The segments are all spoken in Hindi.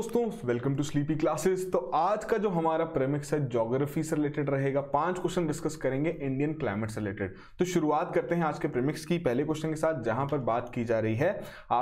दोस्तों वेलकम टू स्लीपी क्लासेस तो आज का जो हमारा प्रेमिक्स है जोग्राफी से रिलेटेड रहेगा पांच क्वेश्चन डिस्कस करेंगे इंडियन क्लाइमेट से रिलेटेड तो शुरुआत करते हैं आज के प्रेमिक्स की पहले क्वेश्चन के साथ जहां पर बात की जा रही है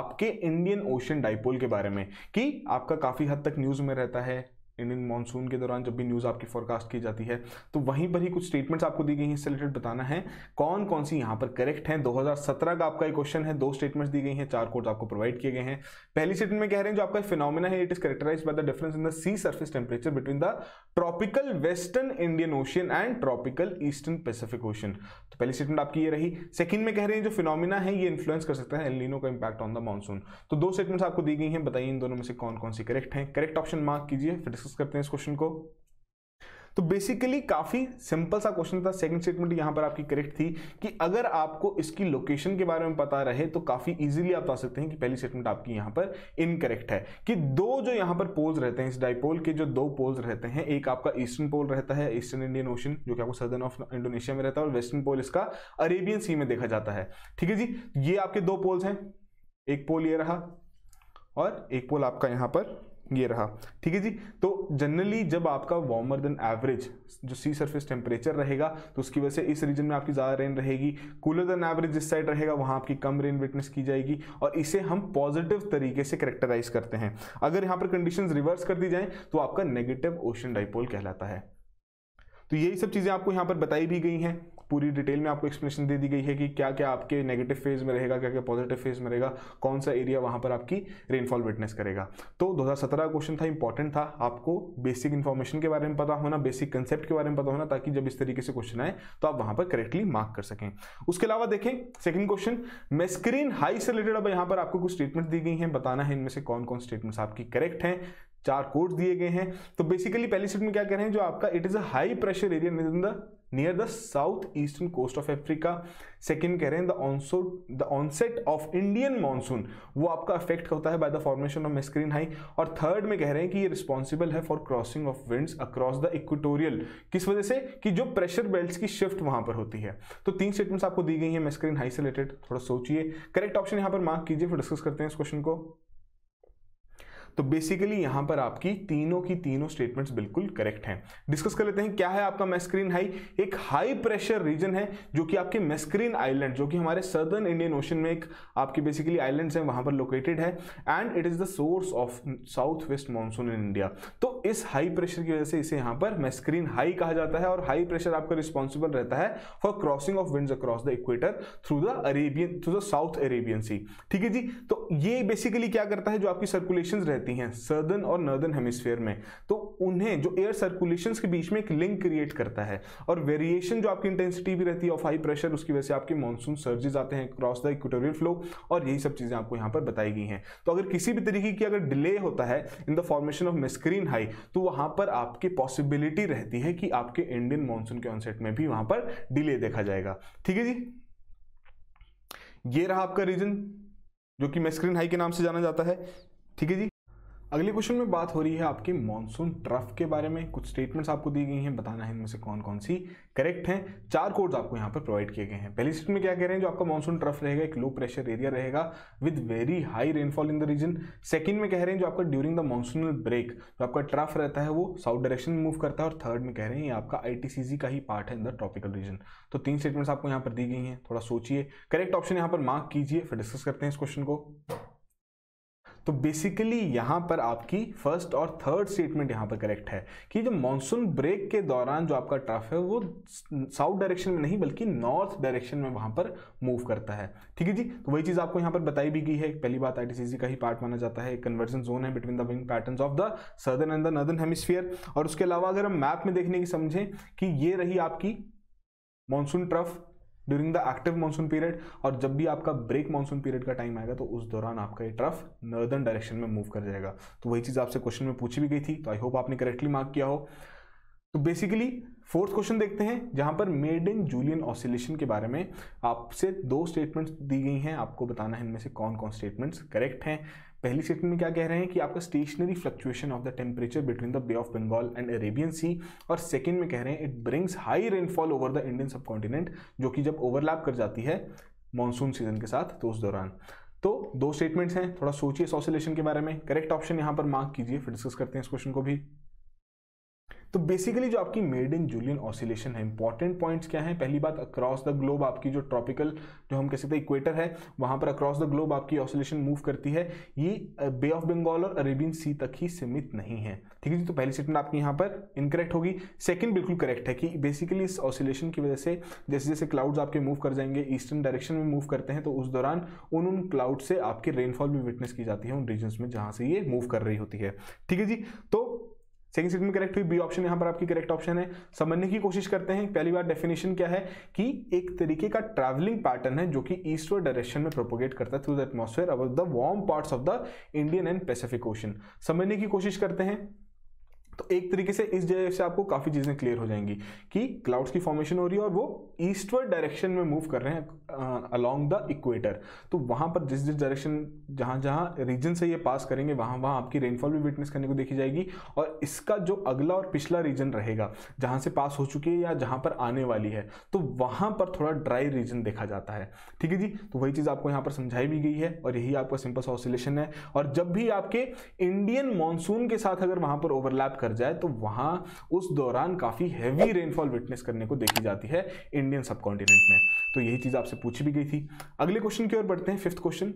आपके इंडियन ओशन डाइपोल के बारे में कि आपका काफी हद तक न्यूज में रहता है इन इन मानसून के दौरान जब भी न्यूज़ आपकी फॉरकास्ट की जाती है तो वहीं पर ही कुछ स्टेटमेंट्स आपको दी गई हैं इससे रिलेटेड बताना है कौन कौन सी यहाँ पर करेक्ट हैं 2017 का आपका एक क्वेश्चन है दो स्टेटमेंट्स दी गई हैं चार कोड्स आपको प्रोवाइड किए गए हैं पहली स्टेटमेंट में कह रहे हैं जो आपका फिनोमिना है it is characterise by the difference in the sea surface temperature between the tropical western Indian ocean and tropical eastern Pacific ocean तो पहली स्टेटमेंट आपकी ये रही सेकंड में कह रहे हैं जो फिनोमिना है ये इन्फ्लुएंस कर सकता है एलिनो का इंपैक्ट ऑन द मानसून तो दो स्टेटमेंट्स आपको दी गई हैं बताइए इन दोनों में से कौन कौन सी करेक्ट हैं करेक्ट ऑप्शन मार्क कीजिए फिर डिस्कस डिस्कस करते हैं इस क्वेश्चन को तो बेसिकली काफी सिंपल सा क्वेश्चन था सेकंड स्टेटमेंट यहां पर आपकी करेक्ट थी कि अगर आपको इसकी लोकेशन के बारे में पता रहे तो काफी इजीली आप बता सकते हैं कि पहली स्टेटमेंट आपकी यहां पर इनकरेक्ट है कि दो जो यहां पर पोल्स रहते हैं इस डाइपोल के जो दो पोल्स रहते हैं एक आपका ईस्टर्न पोल रहता है ईस्टर्न इंडियन ओशन जो कि आपको सदर्न ऑफ इंडोनेशिया में रहता है और वेस्टर्न पोल इसका अरेबियन सी में देखा जाता है ठीक है जी ये आपके दो पोल्स हैं एक पोल ये रहा और एक पोल आपका यहां पर ये रहा ठीक है जी तो जनरली जब आपका वार्मर देन एवरेज जो सी सरफेस टेम्परेचर रहेगा तो उसकी वजह से इस रीजन में आपकी ज़्यादा रेन रहेगी कूलर देन एवरेज जिस साइड रहेगा वहाँ आपकी कम रेन विटनेस की जाएगी और इसे हम पॉजिटिव तरीके से करेक्टराइज करते हैं अगर यहाँ पर कंडीशन रिवर्स कर दी जाए तो आपका नेगेटिव ओशन डाइपोल कहलाता है तो यही सब चीज़ें आपको यहाँ पर बताई भी गई हैं पूरी डिटेल में आपको एक्सप्लेनेशन दे दी गई है कि क्या क्या आपके नेगेटिव फेज में रहेगा क्या क्या पॉजिटिव फेज में रहेगा कौन सा एरिया वहां पर आपकी रेनफॉल विटनेस करेगा तो 2017 क्वेश्चन था इंपॉर्टेंट था आपको बेसिक इन्फॉर्मेशन के बारे में पता होना बेसिक कंसेप्ट के बारे में पता होना ताकि जब इस तरीके से क्वेश्चन आए तो आप वहां पर करेक्टली मार्क कर सकें उसके अलावा देखें सेकेंड क्वेश्चन मेस्क्रीन हाई से रिलेटेड अब यहाँ पर आपको कुछ स्टेटमेंट दी गई है बताना है इनमें से कौन कौन स्टेटमेंट्स आपकी करेक्ट हैं चार कोड्स दिए गए हैं तो बेसिकली पहली स्टेट में क्या कह रहे हैं जो आपका it is a high pressure area in the near the south eastern coast of Africa second कह रहे हैं द ऑनसो the onset of Indian monsoon वो आपका अफेक्ट होता है by the formation of Mascarene high और थर्ड में कह रहे हैं कि ये रिस्पॉन्सिबल है for crossing of winds across the equatorial किस वजह से कि जो प्रेशर बेल्ट की शिफ्ट वहां पर होती है तो तीन स्टेटमेंट्स आपको दी गई है मेस्क्रीन हाई से रिलेटेड थोड़ा सोचिए करेक्ट ऑप्शन यहां पर मार्क कीजिए फिर डिस्कस करते हैं इस क्वेश्चन को तो बेसिकली यहां पर आपकी तीनों की तीनों स्टेटमेंट्स बिल्कुल करेक्ट हैं डिस्कस कर लेते हैं क्या है आपका मेस्क्रीन हाई एक हाई प्रेशर रीजन है जो कि आपके मेस्क्रीन आइलैंड जो कि हमारे सदर्न इंडियन ओशन में एक आपके बेसिकली आईलैंड है वहां पर लोकेटेड है and it is the source of south west monsoon in India तो इस हाई प्रेशर की वजह से इसे यहां पर मेस्क्रीन हाई कहा जाता है और हाई प्रेशर आपका रिस्पॉन्सिबल रहता है for crossing of wind across the equator through the Arabian through the south Arabian sea ठीक है जी तो ये बेसिकली क्या करता है जो आपकी सर्कुलेशन रहती रहती हैं सर्दन और नर्दन हेमिस्फेयर में तो उन्हें जो एयर सर्कुलेशन के बीच में एक लिंक क्रिएट करता है और वेरिएशन जो आपकी इंटेंसिटी भी रहती है ऑफ हाई प्रेशर उसकी वजह से आपके मानसून सर्जेज आते हैं क्रॉस द इक्वेटोरियल फ्लो और यही सब चीज़ें आपको यहाँ पर बताई गई हैं तो अगर किसी भी तरीके की अगर डिले होता है in the formation of Mascarene high तो वहाँ पर आपकी पॉसिबिलिटी रहती है कि आपके इंडियन मानसून के ऑनसेट में भी वहाँ पर डिले देखा जाएगा ठीक है जी ये रहा आपका रीजन जो कि मेस्क्रीन हाई के नाम से जाना जाता है ठीक है जी अगले क्वेश्चन में बात हो रही है आपके मॉनसून ट्रफ के बारे में कुछ स्टेटमेंट्स आपको दी गई हैं बताना है इनमें से कौन कौन सी करेक्ट हैं चार कोड्स आपको यहाँ पर प्रोवाइड किए गए हैं पहली स्टेट में क्या कह रहे हैं जो आपका मॉनसून ट्रफ रहेगा एक लो प्रेशर एरिया रहेगा with very high rainfall in the region second में कह रहे हैं जो आपका ड्यूरिंग द मानसूनल ब्रेक जो आपका ट्रफ रहता है वो साउथ डायरेक्शन में मूव करता है और थर्ड में कह रहे हैं ये आपका आई का ही पार्ट है इन द ट्रॉपिकल रीजन तो तीन स्टेटमेंट्स आपको यहाँ पर दी गई हैं थोड़ा सोचिए करेक्ट ऑप्शन यहाँ पर मार्क कीजिए फिर डिस्कस करते हैं इस क्वेश्चन को तो बेसिकली यहां पर आपकी फर्स्ट और थर्ड स्टेटमेंट यहां पर करेक्ट है कि जो मानसून ब्रेक के दौरान जो आपका ट्रफ है वो साउथ डायरेक्शन में नहीं बल्कि नॉर्थ डायरेक्शन में वहां पर मूव करता है ठीक है जी तो वही चीज़ आपको यहां पर बताई भी गई है पहली बात आई का ही पार्ट माना जाता है कन्वर्जन जोन है between the wind pattern of the southern and the northern hemisphere और उसके अलावा अगर हम मैप में देखने की समझें कि ये रही आपकी monsoon trough during the active monsoon period और जब भी आपका ब्रेक मानसून पीरियड का टाइम आएगा तो उस दौरान आपका ये ट्रफ नर्दर्न डायरेक्शन में मूव कर जाएगा तो वही चीज़ आपसे क्वेश्चन में पूछी भी गई थी तो आई होप आपने करेक्टली मार्क किया हो तो बेसिकली फोर्थ क्वेश्चन देखते हैं जहां पर मेड इन जूलियन ऑसिलेशन के बारे में आपसे दो स्टेटमेंट्स दी गई हैं आपको बताना है इनमें से कौन कौन स्टेटमेंट्स करेक्ट हैं पहली स्टेटमेंट में क्या कह रहे हैं कि आपका stationary fluctuation of the temperature between the bay of Bengal and Arabian sea और सेकेंड में कह रहे हैं it brings high rainfall over the Indian subcontinent जो कि जब ओवरलैप कर जाती है मानसून सीजन के साथ तो उस दौरान तो दो स्टेटमेंट्स हैं थोड़ा सोचिए इस के बारे में करेक्ट ऑप्शन यहाँ पर मार्क कीजिए फिर डिस्कस करते हैं इस क्वेश्चन को भी तो बेसिकली जो आपकी मेड इन जूलियन ऑसिलेशन है इंपॉर्टेंट पॉइंट्स क्या है पहली बात अक्रॉस द ग्लोब आपकी जो ट्रॉपिकल जो हम कह सकते हैं इक्वेटर है वहां पर अक्रॉस द ग्लोब आपकी ऑसिलेशन मूव करती है ये बे ऑफ बंगाल और अरेबियन सी तक ही सीमित नहीं है ठीक है जी तो पहली स्टेटमेंट आपकी यहाँ पर इनकरेक्ट होगी सेकेंड बिल्कुल करेक्ट है कि बेसिकली इस ऑसिलेशन की वजह से जैसे जैसे क्लाउड्स आपके मूव कर जाएंगे ईस्टर्न डायरेक्शन में मूव करते हैं तो उस दौरान उन उन क्लाउड से आपकी रेनफॉल भी विटनेस की जाती है उन रीजन में जहाँ से ये मूव कर रही होती है ठीक है जी तो सेकंड स्टेटमेंट करेक्ट हुई बी ऑप्शन यहां पर आपकी करेक्ट ऑप्शन है समझने की कोशिश करते हैं पहली बार डेफिनेशन क्या है कि एक तरीके का ट्रैवलिंग पैटर्न है जो कि ईस्टवर्ड डायरेक्शन में प्रोपोगेट करता है थ्रू द एटमोसफेयर अब the warm parts of the Indian and Pacific ocean समझने की कोशिश करते हैं तो एक तरीके से इस जगह से आपको काफ़ी चीज़ें क्लियर हो जाएंगी कि क्लाउड्स की फॉर्मेशन हो रही है और वो ईस्टवर्ड डायरेक्शन में मूव कर रहे हैं अलोंग द इक्वेटर तो वहां पर जिस जिस डायरेक्शन जहां जहां रीजन से ये पास करेंगे वहां वहां आपकी रेनफॉल भी विटनेस करने को देखी जाएगी और इसका जो अगला और पिछला रीजन रहेगा जहां से पास हो चुकी है या जहां पर आने वाली है तो वहां पर थोड़ा ड्राई रीजन देखा जाता है ठीक है जी तो वही चीज़ आपको यहां पर समझाई भी गई है और यही आपका सिंपल ऑसिलेशन है और जब भी आपके इंडियन मानसून के साथ अगर वहां पर ओवरलैप कर कर जाए तो वहाँ उस दौरान काफ़ी हैवी रेनफॉल विटनेस करने को देखी जाती है इंडियन सबकॉन्टिनेंट में तो यही चीज़ आपसे पूछी भी गई थी अगले क्वेश्चन की ओर बढ़ते हैं फिफ्थ क्वेश्चन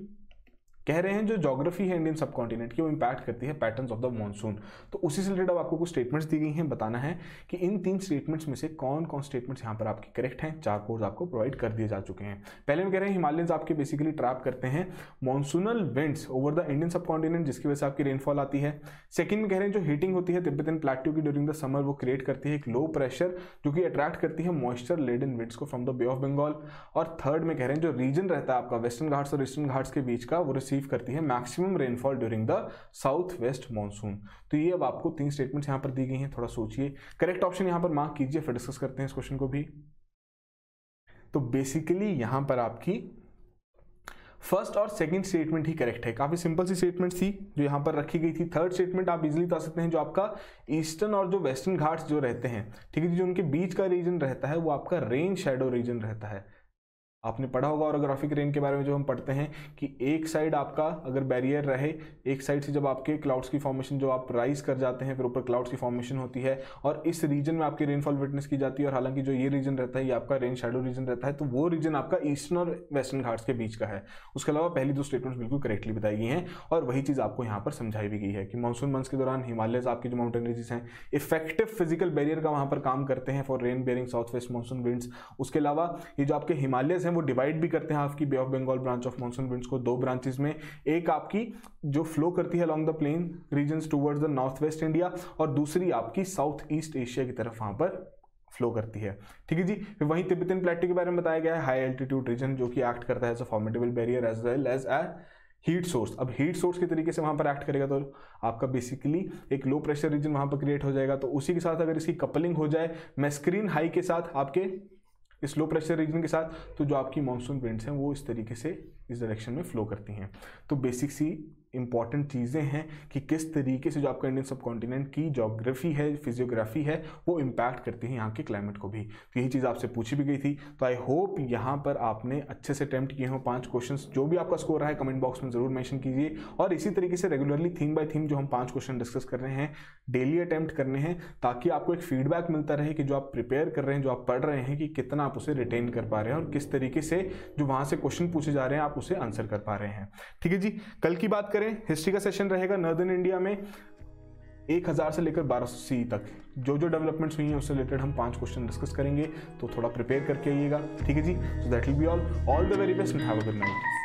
कह रहे हैं जो जोग्राफी है इंडियन सब कॉन्टिनेंट की वो इम्पैक्ट करती है पैटर्न ऑफ द मानसून तो उसी से रिलेटेड अब आपको कुछ स्टेटमेंट्स दी गई हैं बताना है कि इन तीन स्टेटमेंट्स में से कौन कौन स्टेटमेंट्स यहाँ पर आपके करेक्ट हैं चार कोर्स आपको प्रोवाइड कर दिए जा चुके हैं पहले हम कह रहे हैं हिमालयंस आपके बेसिकली ट्रैप करते हैं monsoonal winds over the Indian subcontinent जिसकी वजह से आपकी रेनफॉल आती है सेकंड में कह रहे हैं जो हीटिंग होती है तिब्बतन प्लेट्यू की ड्यूरिंग द समर वो क्रिएट करती है एक लो प्रेशर जो कि अट्रैक्ट करती है मॉइस्चर इन विंड्स को from the bay of Bengal और थर्ड में कह रहे हैं जो रीजन रहता है आपका वेस्टर्न घाट्स और ईस्टर्न घाट्स के बीच का वो रिसीव करती है maximum rainfall during the south west monsoon तो ये अब आपको तीन स्टेटमेंट्स यहाँ पर दी गई हैं थोड़ा सोचिए करेक्ट ऑप्शन यहाँ पर मार्क कीजिए फिर डिस्कस करते हैं इस क्वेश्चन को भी तो बेसिकली यहाँ पर आपकी फर्स्ट और सेकंड स्टेटमेंट ही करेक्ट है काफ़ी सिंपल सी स्टेटमेंट थी जो यहाँ पर रखी गई थी थर्ड स्टेटमेंट आप इजिली बता सकते हैं जो आपका ईस्टर्न और जो वेस्टर्न घाट्स जो रहते हैं ठीक है जो उनके बीच का रीजन रहता है वो आपका रेन शेडो रीजन रहता है आपने पढ़ा होगा ऑरोग्राफिक रेन के बारे में जो हम पढ़ते हैं कि एक साइड आपका अगर बैरियर रहे एक साइड से जब आपके क्लाउड्स की फॉर्मेशन जो आप राइज कर जाते हैं फिर ऊपर क्लाउड्स की फॉर्मेशन होती है और इस रीजन में आपकी रेनफॉल विटनेस की जाती है और हालांकि जो ये रीजन रहता है ये आपका रेन शेडो रीजन रहता है तो वो रीजन आपका ईस्टर्न और वेस्टर्न घाट्स के बीच का है उसके अलावा पहली दो स्टेटमेंट्स बिल्कुल करेक्टली बताई गई हैं और वही चीज़ आपको यहाँ पर समझाई भी गई है कि मानसून मंथ्स के दौरान हिमालय आपकी जो माउंटेन रेंजेस हैं इफेक्टिव फिजिकल बैरियर का वहाँ पर काम करते हैं for rain bearing south west monsoon winds उसके अलावा ये जो आपके हिमालय हैं हैं वो डिवाइड भी करते हैं आपकी bay of Bengal branch of monsoon winds को दो ब्रांचेस में एक आपकी जो फ्लो करती है along the plain region towards the north west India और दूसरी आपकी साउथ ईस्ट एशिया की तरफ वहाँ पर फ्लो करती है ठीक है जी फिर वहीं तिब्बतन प्लेटो के बारे में बताया गया है हाई एल्टीट्यूड रीजन जो कि एक्ट करता है as a formidable barrier as well as a heat source अब हीट सोर्स के तरीके से वहाँ पर एक्ट करेगा तो आपका बेसिकली एक लो प्रेशर रीजन वहाँ पर क्रिएट हो जाएगा तो उसी के साथ अगर इसकी कपलिंग हो जाए मैं स्क्रीन हाई के साथ आपके इस लो प्रेशर रीजन के साथ तो जो आपकी मानसून विंड्स हैं वो इस तरीके से इस डायरेक्शन में फ्लो करती हैं तो बेसिक सी इंपॉर्टेंट चीज़ें हैं कि किस तरीके से जो आपका इंडियन सब कॉन्टिनेंट की जोग्राफी है फिजियोग्राफी है वो इम्पैक्ट करती है यहाँ के क्लाइमेट को भी तो यही चीज़ आपसे पूछी भी गई थी तो आई होप यहाँ पर आपने अच्छे से अटैम्प्ट किए हों पाँच क्वेश्चन जो भी आपका स्कोर रहा है कमेंट बॉक्स में ज़रूर मैंशन कीजिए और इसी तरीके से रेगुलरली थीम बाय थीम जो हम पाँच क्वेश्चन डिस्कस कर रहे हैं डेली अटैम्प्ट करने हैं ताकि आपको एक फीडबैक मिलता रहे कि जो आप प्रिपेयर कर रहे हैं जो आप पढ़ रहे हैं कि कितना आप उसे रिटेन कर पा रहे हैं और किस तरीके से जो वहाँ से क्वेश्चन पूछे जा रहे हैं आप उसे आंसर कर पा रहे हैं ठीक है जी कल की बात करें करें हिस्ट्री का सेशन रहेगा नॉर्दर्न इंडिया में एक हज़ार से लेकर बारह सौ सी तक जो जो डेवलपमेंट्स हुई हैं उससे रिलेटेड हम पांच क्वेश्चन डिस्कस करेंगे तो थोड़ा प्रिपेयर करके आइएगा ठीक है जी so that will be all all the very best have a good night